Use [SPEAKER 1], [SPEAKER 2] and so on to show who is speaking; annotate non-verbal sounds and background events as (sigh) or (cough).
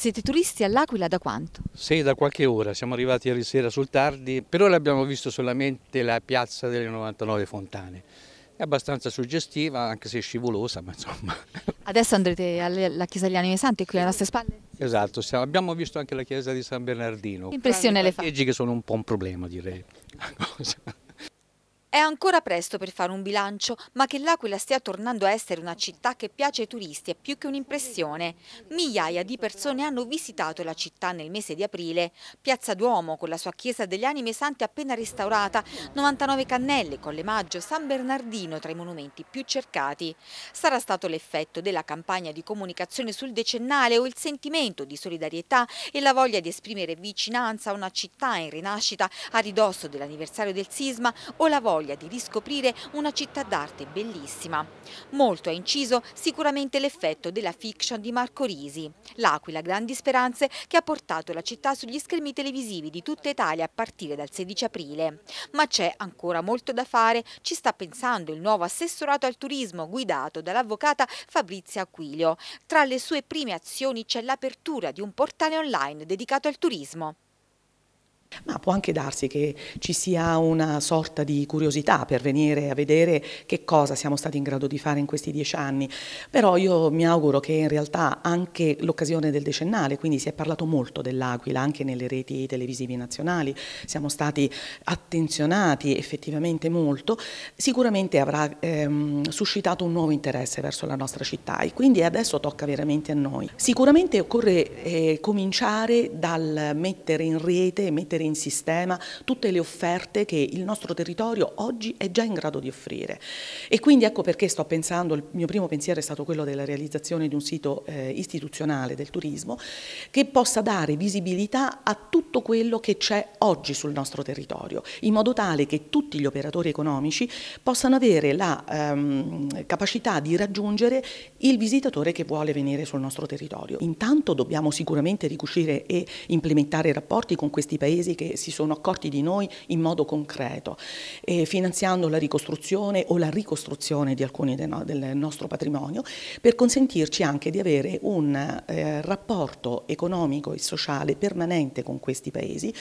[SPEAKER 1] Siete turisti all'Aquila da quanto?
[SPEAKER 2] Sì, da qualche ora. Siamo arrivati ieri sera sul tardi. Per ora abbiamo visto solamente la piazza delle 99 fontane. È abbastanza suggestiva, anche se scivolosa, ma insomma.
[SPEAKER 1] (laughs) Adesso andrete alla chiesa degli Anime Santi, qui
[SPEAKER 2] alle nostre spalle? Esatto, siamo, abbiamo visto anche la chiesa di San Bernardino. Impressione le fa? I parcheggi che sono un po' un problema, direi. (laughs)
[SPEAKER 1] È ancora presto per fare un bilancio, ma che l'Aquila stia tornando a essere una città che piace ai turisti è più che un'impressione. Migliaia di persone hanno visitato la città nel mese di aprile. Piazza Duomo, con la sua chiesa degli anime santi appena restaurata, 99 cannelle, con le Maggio, San Bernardino tra i monumenti più cercati. Sarà stato l'effetto della campagna di comunicazione sul decennale o il sentimento di solidarietà e la voglia di esprimere vicinanza a una città in rinascita a ridosso dell'anniversario del sisma o la voglia voglia di riscoprire una città d'arte bellissima. Molto ha inciso sicuramente l'effetto della fiction di Marco Risi, l'Aquila Grandi Speranze che ha portato la città sugli schermi televisivi di tutta Italia a partire dal 16 aprile. Ma c'è ancora molto da fare, ci sta pensando il nuovo assessorato al turismo guidato dall'avvocata Fabrizia Aquilio. Tra le sue prime azioni c'è l'apertura di un portale online dedicato al turismo
[SPEAKER 3] ma può anche darsi che ci sia una sorta di curiosità per venire a vedere che cosa siamo stati in grado di fare in questi dieci anni, però io mi auguro che in realtà anche l'occasione del decennale, quindi si è parlato molto dell'Aquila anche nelle reti televisive nazionali, siamo stati attenzionati effettivamente molto, sicuramente avrà ehm, suscitato un nuovo interesse verso la nostra città e quindi adesso tocca veramente a noi. Sicuramente occorre eh, cominciare dal mettere in rete, mettere in in sistema tutte le offerte che il nostro territorio oggi è già in grado di offrire. E quindi ecco perché sto pensando, il mio primo pensiero è stato quello della realizzazione di un sito eh, istituzionale del turismo che possa dare visibilità a tutto quello che c'è oggi sul nostro territorio, in modo tale che tutti gli operatori economici possano avere la ehm, capacità di raggiungere il visitatore che vuole venire sul nostro territorio. Intanto dobbiamo sicuramente ricuscire e implementare rapporti con questi paesi che si sono accorti di noi in modo concreto, eh, finanziando la ricostruzione o la ricostruzione di alcuni no, del nostro patrimonio, per consentirci anche di avere un eh, rapporto economico e sociale permanente con questi paesi